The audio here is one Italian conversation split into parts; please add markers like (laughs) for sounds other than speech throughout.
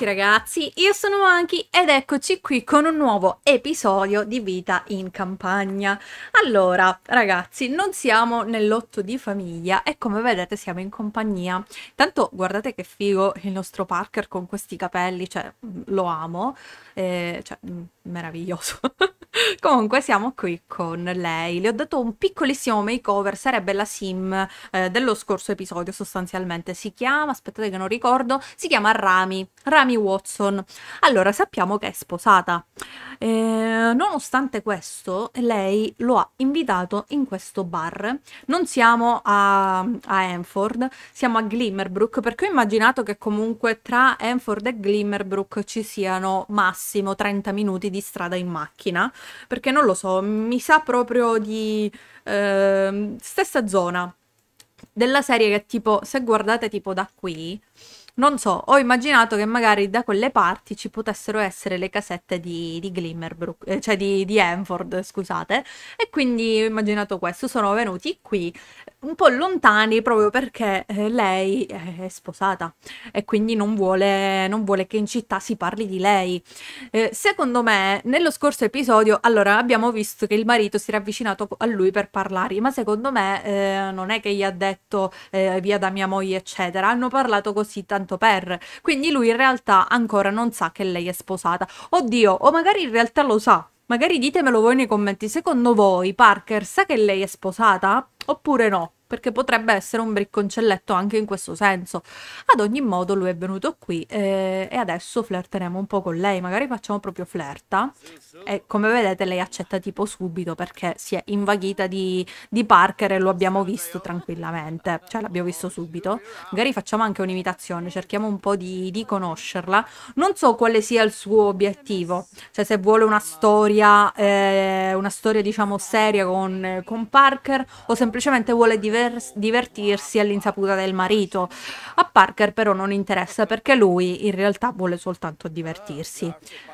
Ciao ragazzi, io sono Anki ed eccoci qui con un nuovo episodio di Vita in Campagna. Allora, ragazzi, non siamo nell'otto di famiglia e come vedete siamo in compagnia. Tanto guardate che figo il nostro Parker con questi capelli, cioè lo amo, eh, cioè meraviglioso. (laughs) (laughs) Comunque siamo qui con lei, le ho dato un piccolissimo makeover, sarebbe la sim eh, dello scorso episodio sostanzialmente, si chiama, aspettate che non ricordo, si chiama Rami, Rami Watson. Allora sappiamo che è sposata, eh, nonostante questo, lei lo ha invitato in questo bar. Non siamo a, a Enford, siamo a Glimmerbrook, perché ho immaginato che comunque tra Enford e Glimmerbrook ci siano massimo 30 minuti di strada in macchina, perché non lo so, mi sa proprio di eh, stessa zona della serie che tipo se guardate tipo da qui non so, ho immaginato che magari da quelle parti ci potessero essere le casette di, di Glimmerbrook, eh, cioè di, di Enford, scusate. E quindi ho immaginato questo. Sono venuti qui, un po' lontani proprio perché eh, lei è sposata e quindi non vuole, non vuole, che in città si parli di lei. Eh, secondo me, nello scorso episodio, allora abbiamo visto che il marito si era avvicinato a lui per parlare, ma secondo me eh, non è che gli ha detto eh, via da mia moglie, eccetera. Hanno parlato così tanto per. Quindi lui in realtà ancora non sa che lei è sposata. Oddio, o magari in realtà lo sa, Magari ditemelo voi nei commenti, secondo voi Parker sa che lei è sposata? oppure no, perché potrebbe essere un bricconcelletto anche in questo senso. Ad ogni modo lui è venuto qui eh, e adesso flirteremo un po' con lei, magari facciamo proprio flirta e come vedete lei accetta tipo subito perché si è invaghita di, di Parker e lo abbiamo visto tranquillamente, cioè l'abbiamo visto subito. Magari facciamo anche un'imitazione, cerchiamo un po' di, di, conoscerla. Non so quale sia il suo obiettivo, cioè se vuole una storia, eh, una storia diciamo seria con, con Parker o se semplicemente vuole divers- divertirsi all'insaputa del marito. A Parker però non interessa perché lui in realtà vuole soltanto divertirsi.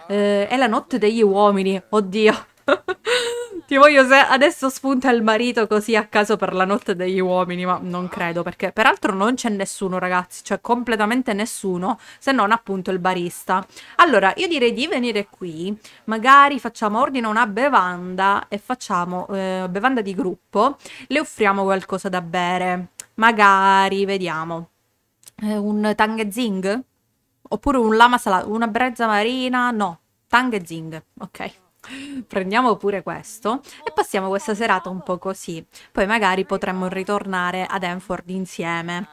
Eh, è la notte degli uomini, oddio. (laughs) Ti voglio se adesso spunta il marito così a caso per la notte degli uomini, ma non credo, perché peraltro non c'è nessuno, ragazzi, cioè completamente nessuno, se non appunto il barista. Allora, io direi di venire qui, magari facciamo ordine una bevanda e facciamo eh, bevanda di gruppo, le offriamo qualcosa da bere, magari, vediamo, eh, un tangezing? Oppure un lama salato, una brezza marina? No, tangezing, ok. Prendiamo pure questo e passiamo questa serata un po' così. Poi magari potremmo ritornare ad Enford insieme.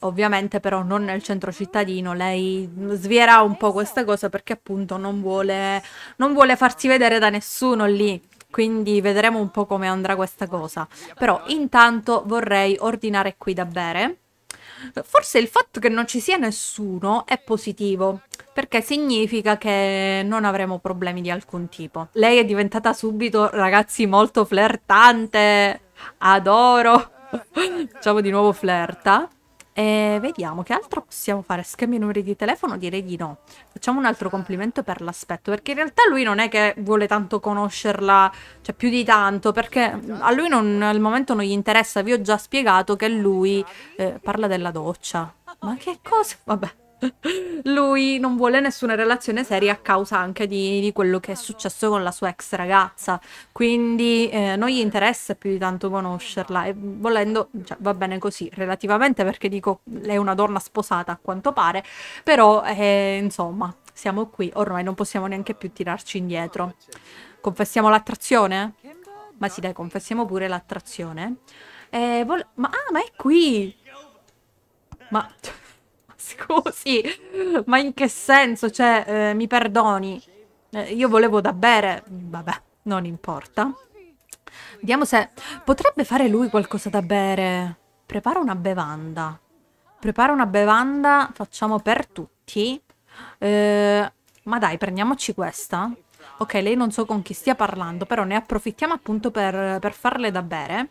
Ovviamente però non nel centro cittadino, lei svierà un po' questa cosa perché appunto non vuole, non vuole farsi vedere da nessuno lì quindi vedremo un po' come andrà questa cosa. Però intanto vorrei ordinare qui da bere Forse il fatto che non ci sia nessuno è positivo, perché significa che non avremo problemi di alcun tipo. Lei è diventata subito, ragazzi, molto flirtante. Adoro. (laughs) Facciamo di nuovo flirta. E vediamo che altro possiamo fare. Scambio numeri di telefono? Direi di no. Facciamo un altro complimento per l'aspetto, perché in realtà lui non è che vuole tanto conoscerla, cioè più di tanto, perché a lui non, al momento non gli interessa. Vi ho già spiegato che lui eh, parla della doccia. Ma che cosa? Vabbè. Lui non vuole nessuna relazione seria a causa anche di, di quello che è successo con la sua ex ragazza, quindi eh, non gli interessa più di tanto conoscerla e volendo, cioè, va bene così relativamente perché dico è una donna sposata a quanto pare, però eh, insomma siamo qui, ormai non possiamo neanche più tirarci indietro. Confessiamo l'attrazione? Ma sì dai, confessiamo pure l'attrazione. Eh, ma, ah, ma è qui! Ma... Scusi, ma in che senso? Cioè, eh, mi perdoni. Eh, io volevo da bere. Vabbè, non importa. Vediamo se... Potrebbe fare lui qualcosa da bere. Prepara una bevanda. Prepara una bevanda, facciamo per tutti. Eh, ma dai, prendiamoci questa. Ok, lei non so con chi stia parlando, però ne approfittiamo appunto per, per farle da bere.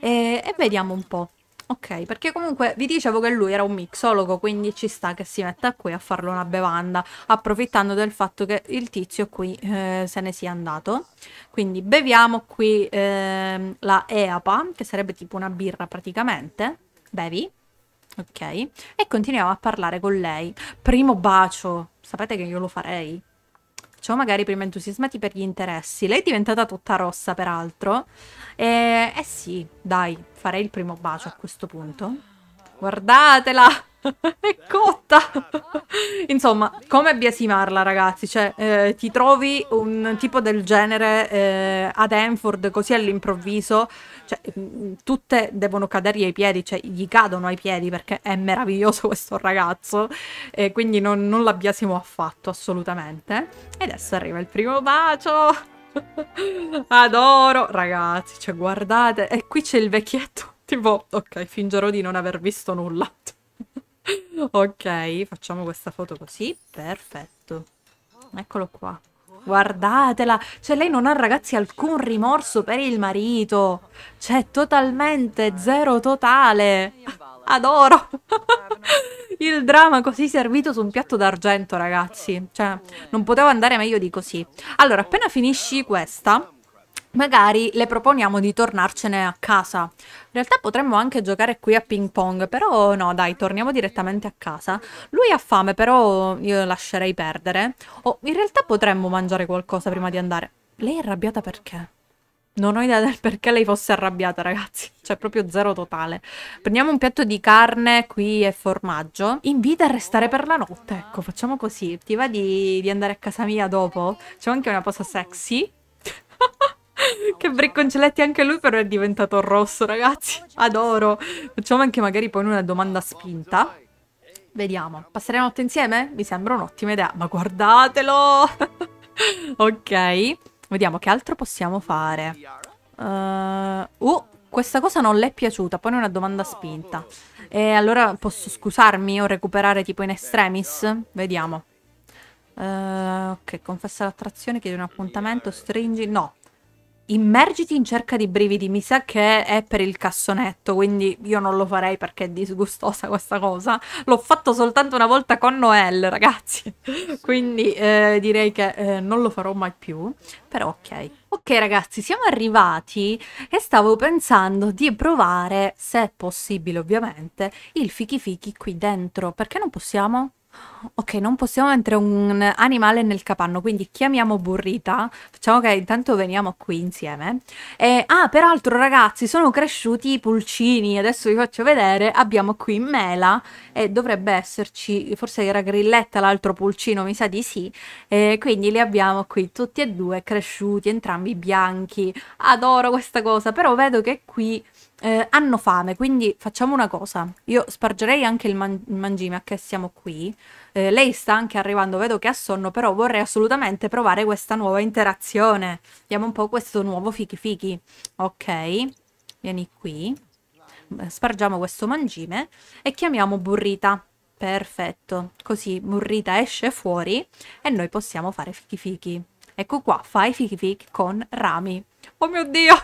E, e vediamo un po'. Ok, perché comunque vi dicevo che lui era un mixologo, quindi ci sta che si metta qui a farlo una bevanda, approfittando del fatto che il tizio qui eh, se ne sia andato. Quindi beviamo qui eh, la EAPA, che sarebbe tipo una birra praticamente. Bevi. Ok, e continuiamo a parlare con lei. Primo bacio, sapete che io lo farei? ciò magari prima entusiasmati per gli interessi. Lei è diventata tutta rossa, peraltro. E, eh sì, dai, farei il primo bacio a questo punto. Guardatela! è (laughs) cotta! Insomma, come biasimarla, ragazzi? Cioè, eh, ti trovi un tipo del genere eh, ad Enford così all'improvviso, cioè, mm, tutte devono cadergli ai piedi, cioè, gli cadono ai piedi perché è meraviglioso (laughs) questo ragazzo, e quindi non, non la biasimo affatto, assolutamente. E adesso arriva il primo bacio! (laughs) Adoro, ragazzi, cioè, guardate, e qui c'è il vecchietto, tipo, ok, fingerò di non aver visto nulla ok, facciamo questa foto così. Perfetto. Eccolo qua. Guardatela, cioè lei non ha ragazzi alcun rimorso per il marito, cioè totalmente zero totale, adoro (laughs) il dramma così servito su un piatto d'argento ragazzi, cioè non poteva andare meglio di così. Allora appena finisci questa magari le proponiamo di tornarcene a casa. In realtà potremmo anche giocare qui a ping pong, però no dai, torniamo direttamente a casa. Lui ha fame, però io lascerei perdere. Oh, in realtà potremmo mangiare qualcosa prima di andare. Lei è arrabbiata perché? Non ho idea del perché lei fosse arrabbiata, ragazzi. (laughs) Cioè, proprio zero totale. Prendiamo un piatto di carne qui e formaggio. Invita a restare per la notte. Ecco, facciamo così. Ti va di, di andare a casa mia dopo? C'è anche una cosa sexy. (laughs) (laughs) che Bricconcelletti anche lui però è diventato rosso, ragazzi. Adoro. Facciamo anche magari poi una domanda spinta. Vediamo. passeremo la notte insieme? Mi sembra un'ottima idea. Ma guardatelo! (laughs) ok. Vediamo che altro possiamo fare. Uh, uh, questa cosa non le è piaciuta. Poi una domanda spinta. E allora posso scusarmi o recuperare tipo in extremis? Vediamo. Uh, ok, confessa l'attrazione, chiedi un appuntamento, stringi... No, Immergiti in cerca di brividi, mi sa che è per il cassonetto, quindi io non lo farei perché è disgustosa questa cosa. L'ho fatto soltanto una volta con Noel, ragazzi, (laughs) quindi eh, direi che eh, non lo farò mai più, però ok. Ok ragazzi, siamo arrivati e stavo pensando di provare, se è possibile ovviamente, il fichi fichi qui dentro, perché non possiamo? Ok, non possiamo mettere un animale nel capanno, quindi chiamiamo Burrita. Facciamo che intanto veniamo qui insieme. E, ah, peraltro ragazzi, sono cresciuti i pulcini, adesso vi faccio vedere. Abbiamo qui Mela e dovrebbe esserci, forse era Grilletta l'altro pulcino, mi sa di sì. E, quindi li abbiamo qui tutti e due cresciuti, entrambi bianchi. Adoro questa cosa, però vedo che qui eh, hanno fame, quindi facciamo una cosa. Io spargerei anche il, man- il mangime a che siamo qui. Eh, lei sta anche arrivando, vedo che ha sonno, però vorrei assolutamente provare questa nuova interazione. Vediamo un po' questo nuovo fichi fichi. Ok, vieni qui. Eh, spargiamo questo mangime e chiamiamo burrita. Perfetto, così burrita esce fuori e noi possiamo fare fichi fichi. Ecco qua, fai fic fichi con rami. Oh mio Dio!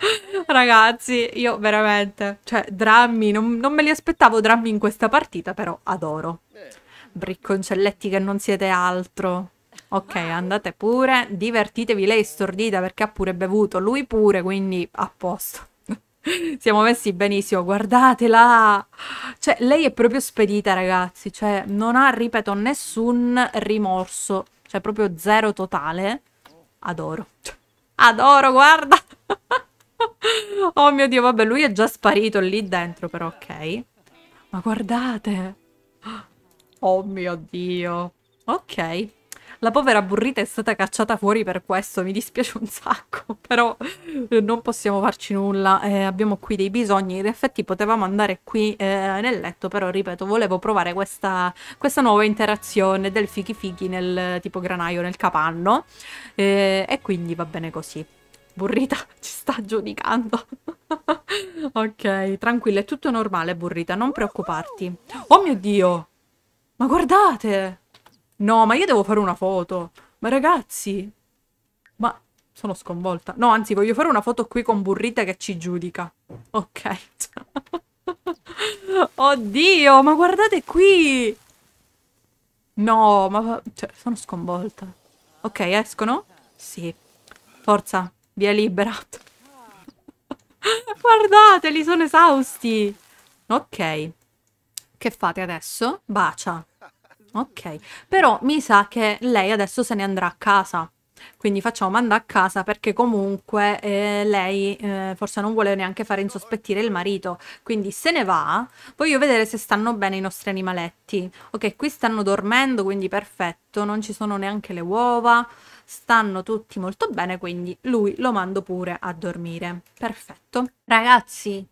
(laughs) Ragazzi, io veramente... Cioè, drammi, non, non me li aspettavo drammi in questa partita, però adoro. Bricconcelletti che non siete altro. Ok, andate pure, divertitevi, lei è stordita perché ha pure bevuto, lui pure, quindi a posto. (laughs) Siamo messi benissimo, guardatela! Cioè, lei è proprio spedita, ragazzi, cioè non ha, ripeto, nessun rimorso. Cioè proprio zero totale. Adoro. Adoro, guarda! (laughs) oh mio Dio, vabbè, lui è già sparito lì dentro, però ok. Ma guardate! (gasps) Oh mio Dio! Ok, la povera burrita è stata cacciata fuori per questo, mi dispiace un sacco, (laughs) però eh, non possiamo farci nulla, eh, abbiamo qui dei bisogni, in effetti potevamo andare qui eh, nel letto, però ripeto, volevo provare questa, questa nuova interazione del fichi fichi nel tipo granaio, nel capanno, eh, e quindi va bene così. Burrita (laughs) ci sta giudicando. (laughs) ok, tranquilla, è tutto normale, Burrita, non preoccuparti. Oh mio Dio! Ma guardate! No, ma io devo fare una foto. Ma ragazzi, ma sono sconvolta. No, anzi, voglio fare una foto qui con Burrita che ci giudica. Ok. (laughs) Oddio, ma guardate qui. No, ma... Cioè, sono sconvolta. Ok, escono? Sì. Forza, via libera. (laughs) Guardate, li sono esausti. Ok. Che fate adesso? Bacia. Ok, però mi sa che lei adesso se ne andrà a casa. Quindi facciamo manda a casa perché comunque eh, lei eh, forse non vuole neanche fare insospettire il marito. Quindi se ne va, voglio vedere se stanno bene i nostri animaletti. Ok, qui stanno dormendo, quindi perfetto, non ci sono neanche le uova, stanno tutti molto bene, quindi lui lo mando pure a dormire. Perfetto. Ragazzi,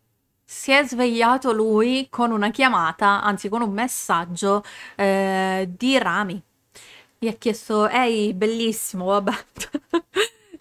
si è svegliato lui con una chiamata, anzi con un messaggio eh, di Rami. Gli ha chiesto, ehi bellissimo, vabbè,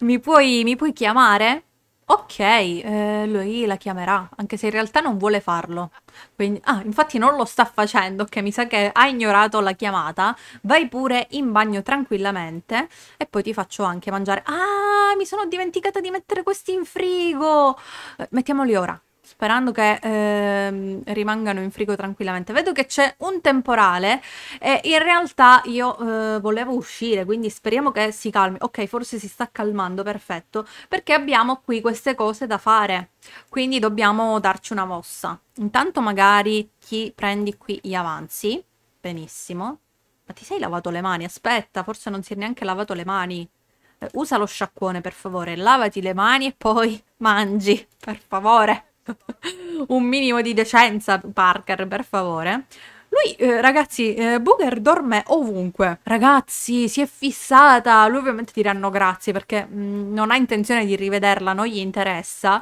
(laughs) mi, puoi, mi, puoi, chiamare? Ok, eh, lui la chiamerà, anche se in realtà non vuole farlo. Quindi, ah, infatti non lo sta facendo, che mi sa che ha ignorato la chiamata. Vai pure in bagno tranquillamente e poi ti faccio anche mangiare. Ah, mi sono dimenticata di mettere questi in frigo! Eh, mettiamoli ora, sperando che ehm, rimangano in frigo tranquillamente. Vedo che c'è un temporale e in realtà io eh, volevo uscire, quindi speriamo che si calmi. Ok, forse si sta calmando, perfetto, perché abbiamo qui queste cose da fare, quindi dobbiamo darci una mossa. Intanto magari chi prendi qui gli avanzi, benissimo. Ma ti sei lavato le mani? Aspetta, forse non si è neanche lavato le mani. Eh, usa lo sciacquone, per favore, lavati le mani e poi (laughs) mangi, per favore. (laughs) un minimo di decenza, Parker, per favore. Lui, eh, ragazzi, eh, Booger dorme ovunque. Ragazzi, si è fissata. Lui ovviamente diranno grazie perché mh, mm, non ha intenzione di rivederla, non gli interessa.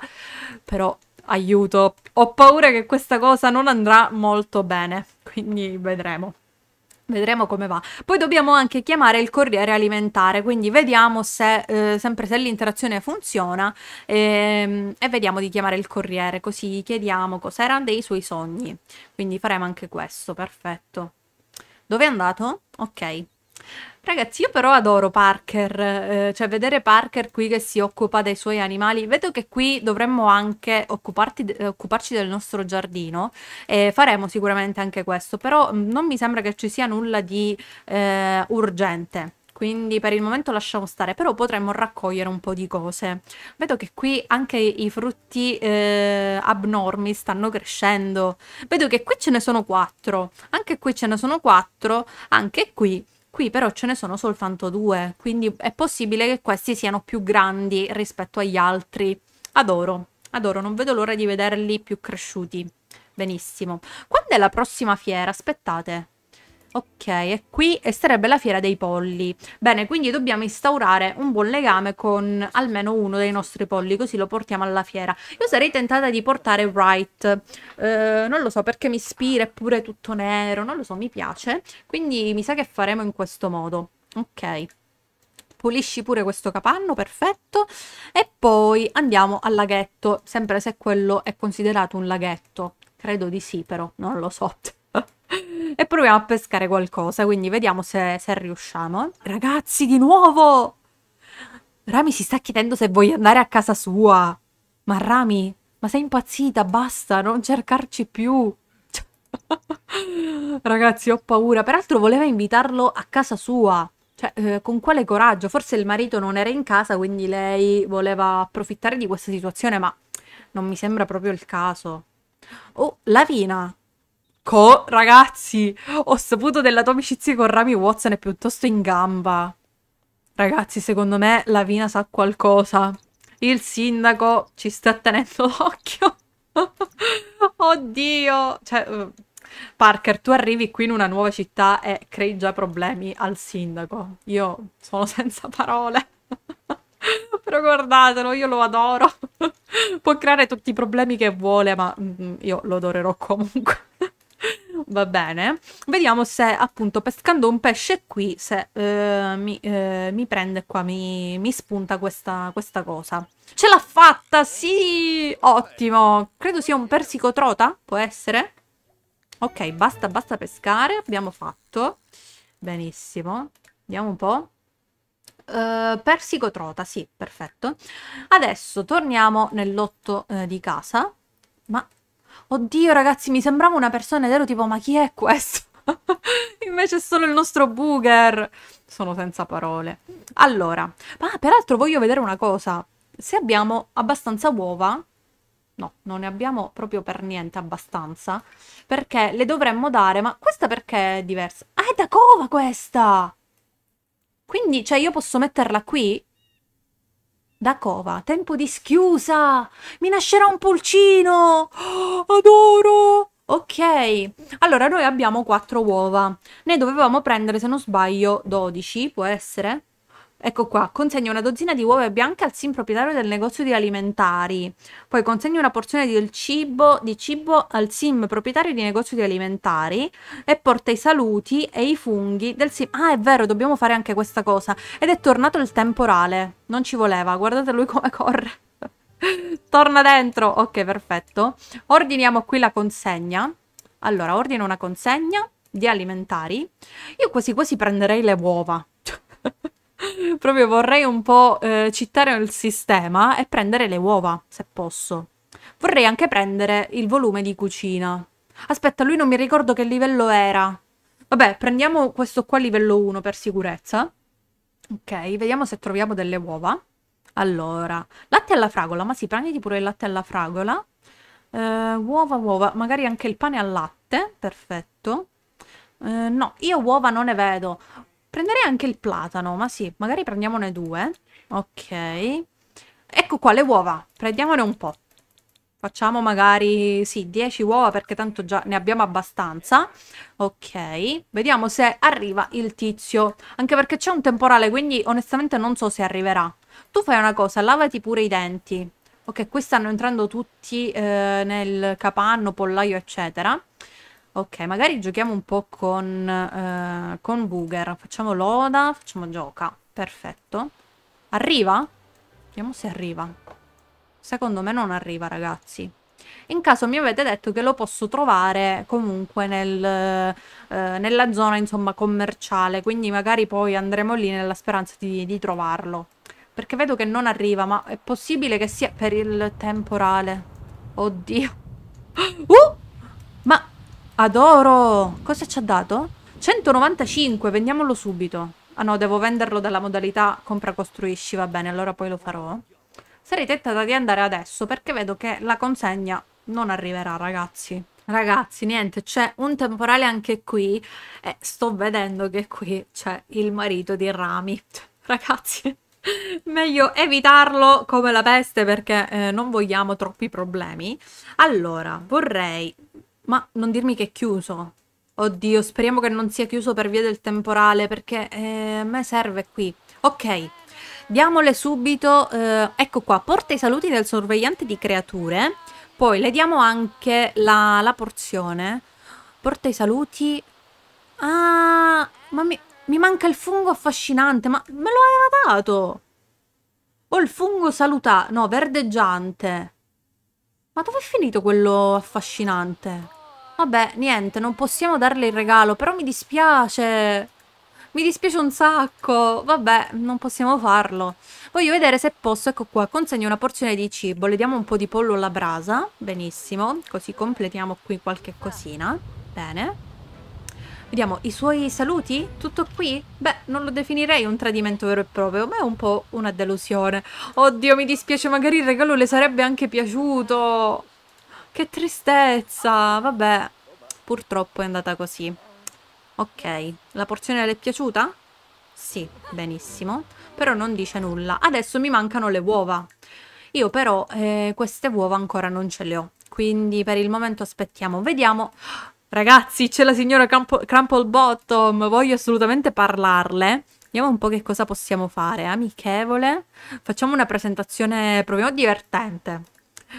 Però, aiuto, ho paura che questa cosa non andrà molto bene. Quindi vedremo. Vedremo come va. Poi dobbiamo anche chiamare il corriere alimentare, quindi vediamo se, eh, sempre se l'interazione funziona ehm, e vediamo di chiamare il corriere, così chiediamo cos'erano dei suoi sogni. Quindi faremo anche questo, perfetto. Dove è andato? Ok. Ragazzi, io però adoro Parker, eh, cioè vedere Parker qui che si occupa dei suoi animali. Vedo che qui dovremmo anche occuparci del nostro giardino e faremo sicuramente anche questo, però mm, non mi sembra che ci sia nulla di eh, urgente. Quindi per il momento lasciamo stare, però potremmo raccogliere un po' di cose. Vedo che qui anche i frutti eh, abnormi stanno crescendo. Vedo che qui ce ne sono quattro, anche qui ce ne sono quattro, anche qui Qui però ce ne sono soltanto due, quindi è possibile che questi siano più grandi rispetto agli altri. Adoro, adoro, non vedo l'ora di vederli più cresciuti. Benissimo. Quando è la prossima fiera? Aspettate. Ok, è qui e sarebbe la fiera dei polli. Bene, quindi dobbiamo instaurare un buon legame con almeno uno dei nostri polli, così lo portiamo alla fiera. Io sarei tentata di portare Wright, eh, non lo so perché mi ispira, è pure tutto nero, non lo so, mi piace. Quindi mi sa che faremo in questo modo. Ok. Pulisci pure questo capanno, perfetto. E poi andiamo al laghetto, sempre se quello è considerato un laghetto. Credo di sì, però non lo so e proviamo a pescare qualcosa, quindi vediamo se, se riusciamo. Ragazzi, di nuovo! Rami si sta chiedendo se voglio andare a casa sua. Ma Rami, ma sei impazzita, basta, non cercarci più. (laughs) Ragazzi, ho paura. Peraltro voleva invitarlo a casa sua. Cioè, eh, con quale coraggio? Forse il marito non era in casa, quindi lei voleva approfittare di questa situazione, ma non mi sembra proprio il caso. Oh, Lavina, Co, ragazzi, ho saputo della tua amicizia con Rami Watson è piuttosto in gamba. Ragazzi, secondo me Lavina sa qualcosa. Il sindaco ci sta tenendo (laughs) l'occhio. Oddio. Cioè, eh, Parker, tu arrivi qui in una nuova città e crei già problemi al sindaco. Io sono (laughs) senza parole. Però guardatelo, io lo adoro. Può creare tutti i problemi che vuole, ma mm, mm, io lo adorerò comunque va bene. Vediamo se appunto pescando un pesce qui, se eh, mi, eh, mi, prende qua, mi, mi spunta questa, questa, cosa. Ce l'ha fatta, sì! Ottimo! Credo sia un persico trota, può essere? Ok, basta, basta pescare, abbiamo fatto. Benissimo. Vediamo un po'. Uh, eh, persico trota, sì, perfetto. Adesso torniamo nell'otto eh, di casa. Ma Oddio ragazzi, mi sembrava una persona ed ero tipo, ma chi è questo? (laughs) Invece è solo il nostro Booger. Sono senza parole. Allora, ah, peraltro voglio vedere una cosa. Se abbiamo abbastanza uova, no, non ne abbiamo proprio per niente abbastanza, perché le dovremmo dare, ma questa perché è diversa? Ah, è da cova questa! Quindi, cioè, io posso metterla qui? Da cova, tempo di schiusa! Mi nascerà un pulcino! Oh, (gasps) adoro! Ok, allora noi abbiamo quattro uova. Ne dovevamo prendere, se non sbaglio, 12, può essere? Ecco qua, consegna una dozzina di uova bianche al sim proprietario del negozio di alimentari. Poi consegna una porzione di cibo, di cibo al sim proprietario di negozio di alimentari e porta i saluti e i funghi del sim. Ah, è vero, dobbiamo fare anche questa cosa. Ed è tornato il temporale. Non ci voleva, guardate lui come corre. (laughs) Torna dentro. Ok, perfetto. Ordiniamo qui la consegna. Allora, ordino una consegna di alimentari. Io quasi quasi prenderei le uova (laughs) Proprio vorrei un po' eh, citare il sistema e prendere le uova, se posso. Vorrei anche prendere il volume di cucina. Aspetta, lui non mi ricordo che livello era. Vabbè, prendiamo questo qua livello 1 per sicurezza. Ok, vediamo se troviamo delle uova. Allora, latte alla fragola, ma sì, prenditi pure il latte alla fragola. Eh, uova, uova, magari anche il pane al latte, perfetto. Eh, no, io uova non ne vedo. Prenderei anche il platano, ma sì, magari prendiamone due. Ok. Ecco qua le uova, prendiamone un po'. Facciamo magari, sì, 10 uova perché tanto già ne abbiamo abbastanza. Ok, vediamo se arriva il tizio. Anche perché c'è un temporale, quindi onestamente non so se arriverà. Tu fai una cosa, lavati pure i denti. Ok, qui stanno entrando tutti eh, nel capanno, pollaio, eccetera. Ok, magari giochiamo un po' con, eh, con Booger. Facciamo Loda, facciamo Gioca. Perfetto. Arriva? Vediamo se arriva. Secondo me non arriva, ragazzi. In caso mi avete detto che lo posso trovare comunque nel, eh, nella zona, insomma, commerciale. Quindi magari poi andremo lì nella speranza di, di trovarlo. Perché vedo che non arriva, ma è possibile che sia per il temporale. Oddio. (gasps) Uh! Ma Adoro! Cosa ci ha dato? 195, vendiamolo subito. Ah no, devo venderlo dalla modalità compra costruisci, va bene, allora poi lo farò. Sarei tentata di andare adesso perché vedo che la consegna non arriverà, ragazzi. Ragazzi, niente, c'è un temporale anche qui e sto vedendo che qui c'è il marito di Rami. Ragazzi, (laughs) meglio evitarlo come la peste perché eh, non vogliamo troppi problemi. Allora, vorrei ma non dirmi che è chiuso. Oddio, speriamo che non sia chiuso per via del temporale, perché eh, a me serve qui. Ok, diamole subito, eh, ecco qua, porta i saluti del sorvegliante di creature, poi le diamo anche la, la porzione. Porta i saluti... Ah, ma mi, mi manca il fungo affascinante, ma me lo aveva dato! Ho oh, il fungo salutato, no, verdeggiante. Ma dove è finito quello affascinante? Vabbè, niente, non possiamo darle il regalo, però mi dispiace. Mi dispiace un sacco. Vabbè, non possiamo farlo. Voglio vedere se posso, ecco qua, consegno una porzione di cibo. Le diamo un po' di pollo alla brasa. Benissimo, così completiamo qui qualche cosina. Bene. Vediamo, i suoi saluti? Tutto qui? Beh, non lo definirei un tradimento vero e proprio, ma è un po' una delusione. Oddio, mi dispiace, magari il regalo le sarebbe anche piaciuto. Che tristezza! Vabbè, purtroppo è andata così. Ok, la porzione le è piaciuta? Sì, benissimo. Però non dice nulla. Adesso mi mancano le uova. Io però eh, queste uova ancora non ce le ho. Quindi per il momento aspettiamo. Vediamo. Ragazzi, c'è la signora Crumple Bottom. Voglio assolutamente parlarle. Vediamo un po' che cosa possiamo fare. Amichevole. Facciamo una presentazione, proviamo divertente.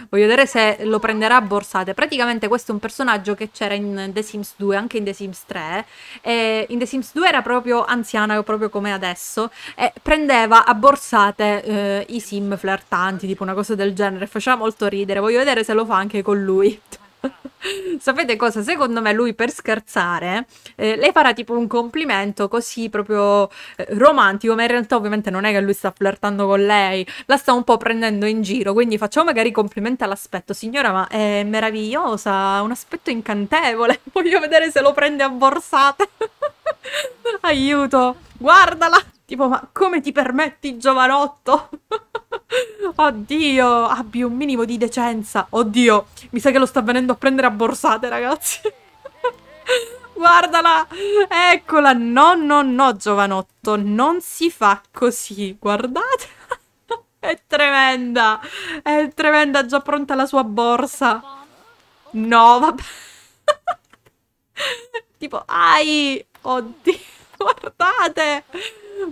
Voglio vedere se lo prenderà a borsate. Praticamente questo è un personaggio che c'era in The Sims 2, anche in The Sims 3. Eh, in The Sims 2 era proprio anziana, proprio come adesso, e prendeva a borsate eh, i sim flirtanti, tipo una cosa del genere. Faceva molto ridere. Voglio vedere se lo fa anche con lui. (laughs) Sapete cosa? Secondo me lui per scherzare eh, le farà tipo un complimento così proprio eh, romantico, ma in realtà ovviamente non è che lui sta flirtando con lei, la sta un po' prendendo in giro, quindi facciamo magari complimenti all'aspetto. Signora, ma è meravigliosa, un aspetto incantevole, (laughs) voglio vedere se lo prende a borsate. (laughs) Aiuto, guardala! Tipo, ma come ti permetti, giovanotto? (laughs) Oddio, abbi un minimo di decenza. Oddio, mi sa che lo sta venendo a prendere a borsate, ragazzi. (laughs) Guardala! Eccola! No, no, no, giovanotto, non si fa così. Guardate! (laughs) è tremenda! È tremenda, già pronta la sua borsa. No, vabbè. tipo, ai! Oddio, guardate!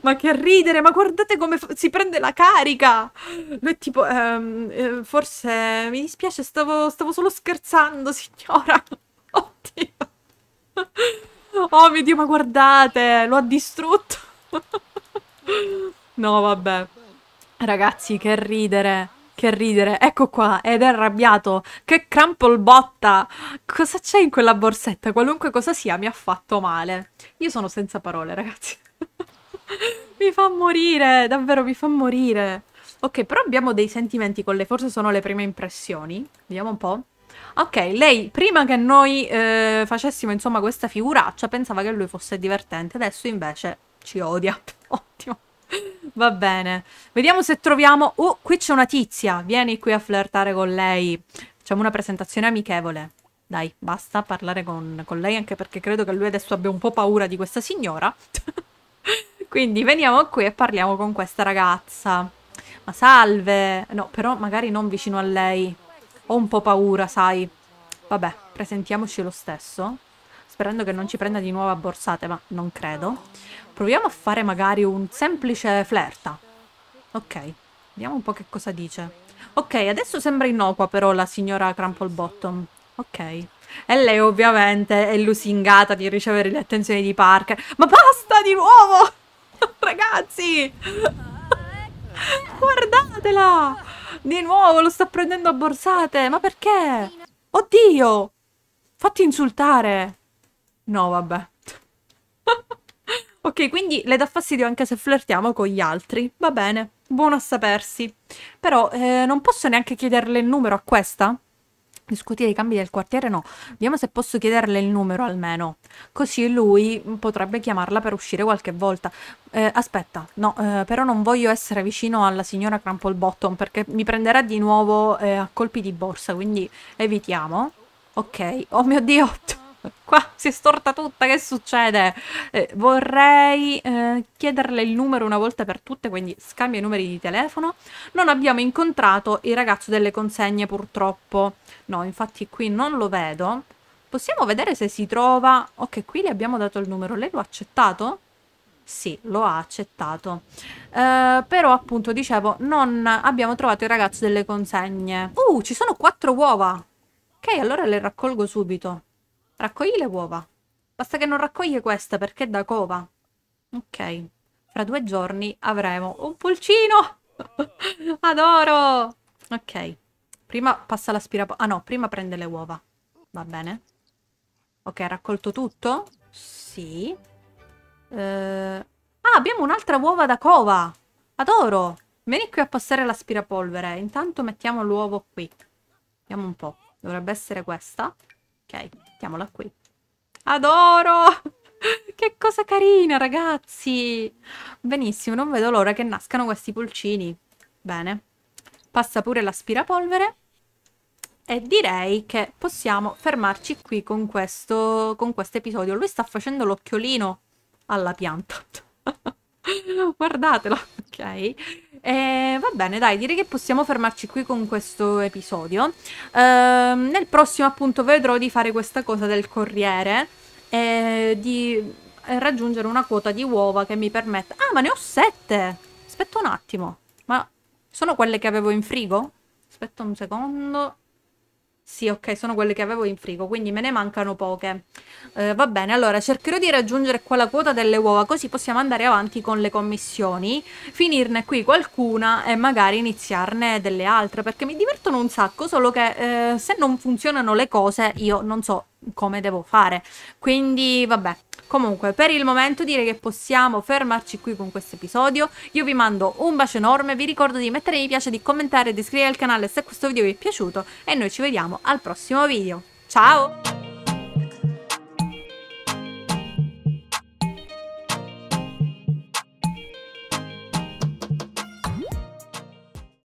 Ma che ridere, ma guardate come si prende la carica! Lui è tipo, ehm, eh, forse mi dispiace, stavo, stavo solo scherzando, (laughs) signora. Oddio. Oh mio Dio, ma guardate, lo ha distrutto. No, vabbè. Ragazzi, che ridere. Che ridere, ecco qua, ed è arrabbiato. Che cramplebotta! Cosa c'è in quella borsetta? Qualunque cosa sia, mi ha fatto male. Io sono senza parole, ragazzi. (laughs) mi fa morire, davvero mi fa morire. Ok, però abbiamo dei sentimenti con lei, forse sono le prime impressioni. Vediamo un po'. Ok, lei prima che noi eh, facessimo insomma questa figuraccia pensava che lui fosse divertente, adesso invece ci odia. (laughs) Ottimo. Va bene. Vediamo se troviamo... Oh, qui c'è una tizia. Vieni qui a flirtare con lei. Facciamo una presentazione amichevole. Dai, basta parlare con, con lei anche perché credo che lui adesso abbia un po' paura di questa signora. (laughs) Quindi veniamo qui e parliamo con questa ragazza. Ma salve! No, però magari non vicino a lei. Ho un po' paura, sai. Vabbè, presentiamoci lo stesso. Sperando che non ci prenda di nuovo a borsate, ma non credo. Proviamo a fare magari un semplice flirta. Ok, vediamo un po' che cosa dice. Ok, adesso sembra innocua però la signora Crumple Bottom. Ok. E lei ovviamente è lusingata di ricevere le attenzioni di Parker. Ma basta di nuovo! (laughs) Ragazzi! Guardatela! Di nuovo lo sta prendendo a borsate! Ma perché? Oddio! Fatti insultare! No, vabbè. (laughs) ok, quindi le dà fastidio anche se flirtiamo con gli altri. Va bene, buono a sapersi. Però eh, non posso neanche chiederle il numero a questa? discutere i cambi del quartiere no, vediamo se posso chiederle il numero almeno, così lui potrebbe chiamarla per uscire qualche volta. Eh, aspetta, no, eh, però non voglio essere vicino alla signora Crumple Bottom perché mi prenderà di nuovo eh, a colpi di borsa, quindi evitiamo. Ok, oh mio Dio! (laughs) Qua si è storta tutta, che succede? Eh, vorrei eh, chiederle il numero una volta per tutte, quindi scambia i numeri di telefono. Non abbiamo incontrato il ragazzo delle consegne purtroppo. No, infatti qui non lo vedo. Possiamo vedere se si trova... Ok, qui le abbiamo dato il numero. Lei lo ha accettato? Sì, lo ha accettato. Uh, però appunto dicevo, non abbiamo trovato il ragazzo delle consegne. Uh, ci sono quattro uova! Ok, allora le raccolgo subito. Raccogli le uova. Basta che non raccoglie questa perché è da cova. Ok. Fra due giorni avremo un pulcino! (laughs) Adoro! Ok. Prima passa l'aspirapolvere. Ah no, prima prende le uova. Va bene. Ok, raccolto tutto? Sì. Uh... Ah, abbiamo un'altra uova da cova! Adoro! Vieni qui a passare l'aspirapolvere. Intanto mettiamo l'uovo qui. Vediamo un po'. Dovrebbe essere questa. Ok. Mettiamola qui. Adoro! (laughs) Che cosa carina, ragazzi! Benissimo, non vedo l'ora che nascano questi pulcini. Bene. Passa pure l'aspirapolvere. E direi che possiamo fermarci qui con questo con quest episodio. Lui sta facendo l'occhiolino alla pianta. (laughs) Guardatelo, ok? E eh, va bene, dai, direi che possiamo fermarci qui con questo episodio. Ehm, nel prossimo appunto vedrò di fare questa cosa del corriere e di eh, raggiungere una quota di uova che mi permetta... Ah, ma ne ho sette! Aspetta un attimo, ma sono quelle che avevo in frigo? Aspetta un secondo... Sì, ok, sono quelle che avevo in frigo, quindi me ne mancano poche. Eh, va bene, allora cercherò di raggiungere qua la quota delle uova, così possiamo andare avanti con le commissioni, finirne qui qualcuna e magari iniziarne delle altre, perché mi divertono un sacco, solo che eh, se non funzionano le cose io non so come devo fare. Quindi vabbè, Comunque, per il momento direi che possiamo fermarci qui con questo episodio. Io vi mando un bacio enorme, vi ricordo di mettere mi piace, di commentare, e di iscrivervi al canale se questo video vi è piaciuto e noi ci vediamo al prossimo video. Ciao!